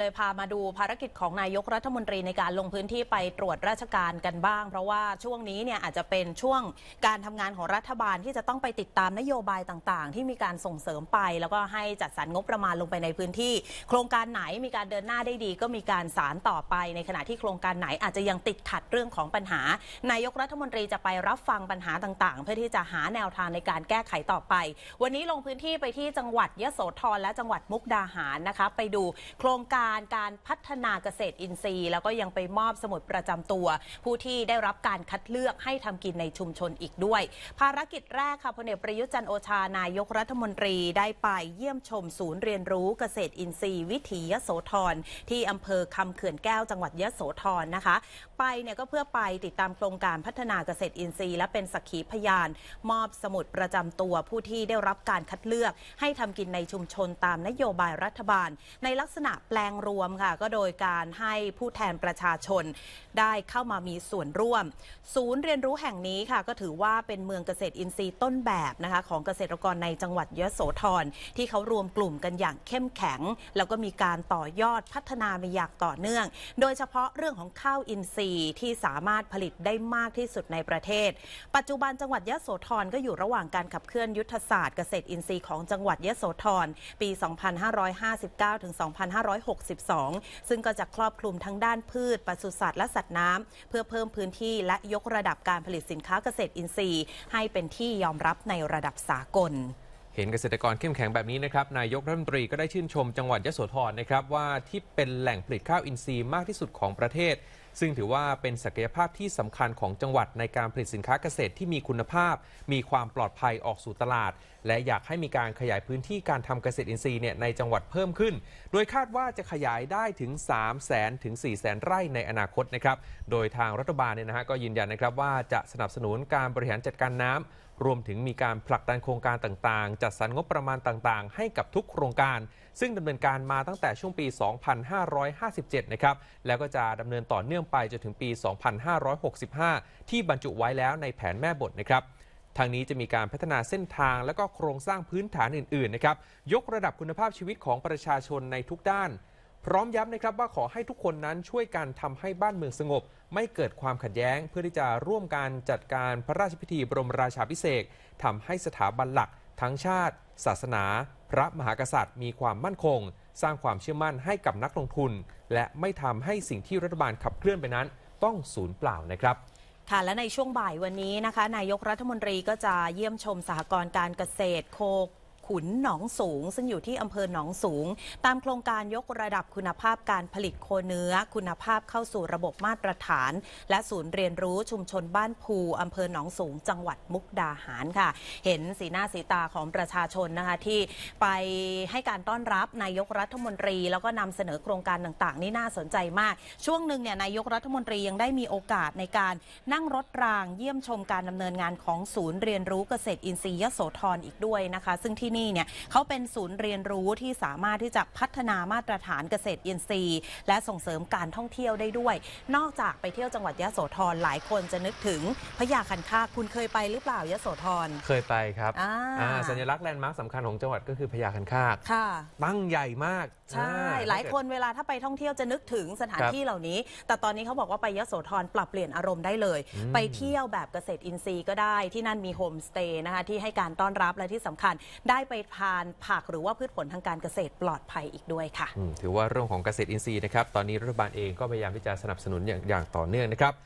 เลยพามาดูภารกิจของนายกรัฐมนตรีในการลงพื้นที่ไปตรวจราชการกันบ้าง เพราะว่าช่วงนี้เนี่ยอาจจะเป็นช่วง การทำงานของรัฐบาลที่จะต้องไปติดตามนโยบายต่าง ๆ ที่มีการส่งเสริมไป แล้วก็ให้จัดสรรงบประมาณลงไปในพื้นที่ โครงการไหนมีการเดินหน้าได้ดี ก็มีการสารต่อไป ในขณะที่โครงการไหนอาจจะยังติดขัดเรื่องของปัญหา นายกรัฐมนตรีจะไปรับฟังปัญหาต่างๆ เพื่อที่จะหาแนวทางในการแก้ไขต่อไป วันนี้ลงพื้นที่ไปที่จังหวัดยะโสธรและจังหวัดมุกดาหารนะคะไปดูโครงการการการพัฒนาเกษตรอินทรีย์ แล้วก็ยังไปมอบสมุดประจำตัว ผู้ที่ได้รับการคัดเลือกให้ทำกินในชุมชนอีกด้วย ภารกิจแรกค่ะพลเอกประยุจันโอชา นายกรัฐมนตรีได้ไปเยี่ยมชม ศูนย์เรียนรู้เกษตรอินทรีย์ วิถียโสธร ที่อำเภอคำเขื่อนแก้วจังหวัดยโสธรนะคะไปเนี่ยก็เพื่อไปติดตามโครงการพัฒนาเกษตรอินทรีย์และเป็นสักขีพยาน มอบสมุดประจำตัว ผู้ที่ได้รับการคัดเลือกให้ทำกินในชุมชนตามนโยบายรัฐบาล ในลักษณะแปลงงรวมค่ะก็โดยการให้ผู้แทนประชาชนได้เข้ามามีส่วนร่วม ศูนย์เรียนรู้แห่งนี้ค่ะก็ถือว่าเป็นเมืองเกษตรอินทรีย์ต้นแบบนะคะของเกษตรกรในจังหวัดยะโสธร ที่เขารวมกลุ่มกันอย่างเข้มแข็ง แล้วก็มีการต่อยอดพัฒนาไปอย่างต่อเนื่อง โดยเฉพาะเรื่องของข้าวอินทรีย์ที่สามารถผลิตได้มากที่สุดในประเทศ ปัจจุบันจังหวัดยะโสธร ก็อยู่ระหว่างการขับเคลื่อนยุทธศาสตร์เกษตรอินทรีย์ของจังหวัดยะโสธรปี 2559ถึง2560 12ซึ่งก็จะครอบคลุมทั้งด้านพืช ปศุสัตว์และสัตว์น้ำเพื่อเพิ่มพื้นที่และยกระดับการผลิตสินค้าเกษตรอินทรีย์ ให้เป็นที่ยอมรับในระดับสากล เห็นเกษตรกรเข้มแข็งแบบนี้นะครับ นายกรัฐมนตรีก็ได้ชื่นชมจังหวัดยะโสธรนะครับ ว่าที่เป็นแหล่งผลิตข้าวอินทรีย์มากที่สุดของประเทศซึ่งถือว่าเป็นศักยภาพที่สำคัญของจังหวัดในการผลิตสินค้าเกษตรที่มีคุณภาพ มีความปลอดภัยออกสู่ตลาด และอยากให้มีการขยายพื้นที่การทำเกษตรอินทรีย์เนี่ยในจังหวัดเพิ่มขึ้น โดยคาดว่าจะขยายได้ถึง 3 0 0แสนถึง4 0 0แสนไร่ในอนาคตนะครับ โดยทางรัฐบาลเนี่ยนะฮะก็ยืนยันนะครับว่าจะสนับสนุนการบริหารจัดการน้ำ รวมถึงมีการผลักดันโครงการต่างๆ จัดสรรงบประมาณต่างๆ ให้กับทุกโครงการ ซึ่งดำเนินการมาตั้งแต่ช่วงปี 2557นะครับ แล้วก็จะดำเนินต่อเนื่องไปจนถึงปี 2565 ที่บรรจุไว้แล้วในแผนแม่บทนะครับ ทางนี้จะมีการพัฒนาเส้นทางและก็โครงสร้างพื้นฐานอื่นๆนะครับ ยกระดับคุณภาพชีวิตของประชาชนในทุกด้าน พร้อมย้ำนะครับว่าขอให้ทุกคนนั้นช่วยกันทำให้บ้านเมืองสงบ ไม่เกิดความขัดแย้งเพื่อที่จะร่วมกันจัดการพระราชพิธีบรมราชาพิเศษทำให้สถาบันหลัก ทั้งชาติ ศาสนาพระมหากษัตริย์ มีความมั่นคงสร้างความเชื่อมั่นให้กับนักลงทุน และไม่ทำให้สิ่งที่รัฐบาลขับเคลื่อนไปนั้น ต้องสูญเปล่านะครับ ค่ะ และในช่วงบ่ายวันนี้นะคะนายกรัฐมนตรีก็จะเยี่ยมชมสหกรณ์การเกษตรโคขุนหนองสูง ซึ่งอยู่ที่อำเภอหนองสูง ตามโครงการยกระดับคุณภาพการผลิตโคเนื้อ คุณภาพเข้าสู่ระบบมาตรฐาน และศูนย์เรียนรู้ชุมชนบ้านภู อำเภอหนองสูงจังหวัดมุกดาหารค่ะ เห็นสีหน้าสีตาของประชาชนนะคะที่ ไปให้การต้อนรับนายกรัฐมนตรีแล้วก็นำเสนอโครงการต่างๆ นี่น่าสนใจมากช่วงหนึ่งเนี่ยนายกรัฐมนตรียังได้มีโอกาสในการนั่งรถรางเยี่ยมชมการดำเนินงานของศูนย์เรียนรู้เกษตรอินทรีย์ยโสธรอีกด้วยนะคะซึ่งที่นี่เนี่ยเขาเป็นศูนย์เรียนรู้ที่สามารถที่จะพัฒนามาตรฐานเกษตรอินทรีย์ และส่งเสริมการท่องเที่ยวได้ด้วย นอกจากไปเที่ยวจังหวัดยะโสธรหลายคนจะนึกถึงพญาคันคาคุณเคยไปหรือเปล่ายะโสธรเคยไปครับอ่าสัญลักษณ์แลนด์มาร์คสำคัญของจังหวัดก็คือพญาคันคาค่ะตั้งใหญ่มากใช่ หลายคนเวลาถ้าไปท่องเที่ยวจะนึกถึงสถานที่เหล่านี้ แต่ตอนนี้เขาบอกว่าไปยะโสธร ปรับเปลี่ยนอารมณ์ได้เลย ไปเที่ยวแบบเกษตรอินทรีย์ก็ได้ ที่นั่นมีโฮมสเตย์นะคะที่ให้การต้อนรับและที่สำคัญได้ไปทานผักหรือว่าพืชผลทางการเกษตรปลอดภัยอีกด้วยค่ะ ถือว่าเรื่องของเกษตรอินทรีย์นะครับ ตอนนี้รัฐบาลเองก็พยายามที่จะสนับสนุนอย่างางต่อเนื่องนะครับ